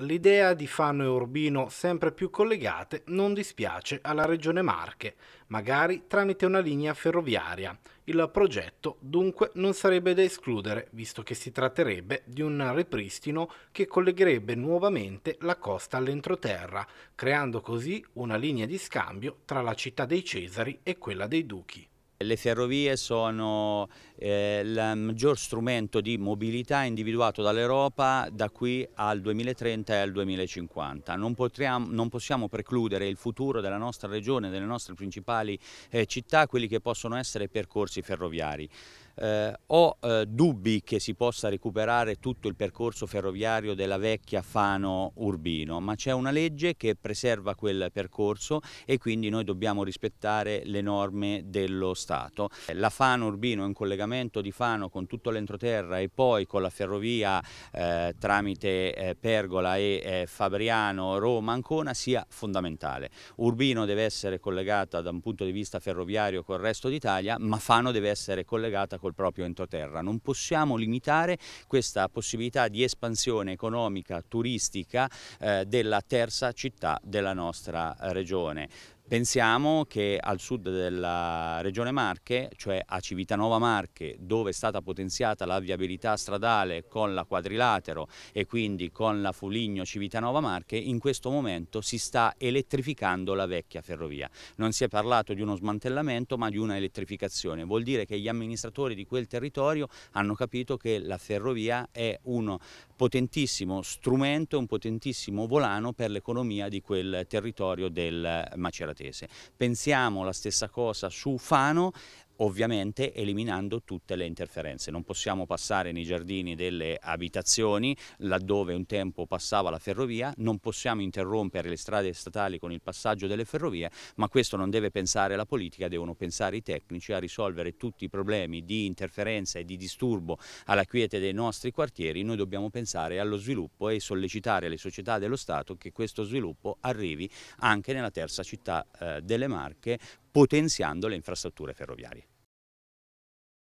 l'idea di Fano e Urbino sempre più collegate non dispiace alla Regione Marche, magari tramite una linea ferroviaria. Il progetto dunque non sarebbe da escludere, visto che si tratterebbe di un ripristino che collegherebbe nuovamente la costa all'entroterra, creando così una linea di scambio tra la città dei Cesari e quella dei Duchi. Le ferrovie sono eh, il maggior strumento di mobilità individuato dall'Europa da qui al 2030 e al 2050. Non, potriamo, non, possiamo precludere il futuro della nostra regione, delle nostre principali eh, città, quelli che possono essere percorsi ferroviari. Eh, ho eh, dubbi che si possa recuperare tutto il percorso ferroviario della vecchia Fano-Urbino, ma c'è una legge che preserva quel percorso e quindi noi dobbiamo rispettare le norme dello Stato. La Fano-Urbino è un collegamento di Fano con tutto l'entroterra e poi con la ferrovia eh, tramite eh, Pergola e eh, Fabriano-Roma-Ancona sia fondamentale. Urbino deve essere collegata da un punto di vista ferroviario col resto d'Italia, ma Fano deve essere collegata col col proprio entroterra. Non possiamo limitare questa possibilità di espansione economica, turistica eh, della terza città della nostra regione. Pensiamo che al sud della regione Marche, cioè a Civitanova Marche, dove è stata potenziata la viabilità stradale con la quadrilatero e quindi con la Fuligno Civitanova Marche, in questo momento si sta elettrificando la vecchia ferrovia. Non si è parlato di uno smantellamento ma di una elettrificazione. Vuol dire che gli amministratori di quel territorio hanno capito che la ferrovia è un potentissimo strumento, un potentissimo volano per l'economia di quel territorio del Macerati piemontese. Pensiamo la stessa cosa su Fano, ovviamente eliminando tutte le interferenze. Non possiamo passare nei giardini delle abitazioni, laddove un tempo passava la ferrovia, non possiamo interrompere le strade statali con il passaggio delle ferrovie, ma questo non deve pensare la politica, devono pensare i tecnici a risolvere tutti i problemi di interferenza e di disturbo alla quiete dei nostri quartieri. Noi dobbiamo pensare allo sviluppo e sollecitare le società dello Stato che questo sviluppo arrivi anche nella terza città eh, delle Marche potenziando le infrastrutture ferroviarie.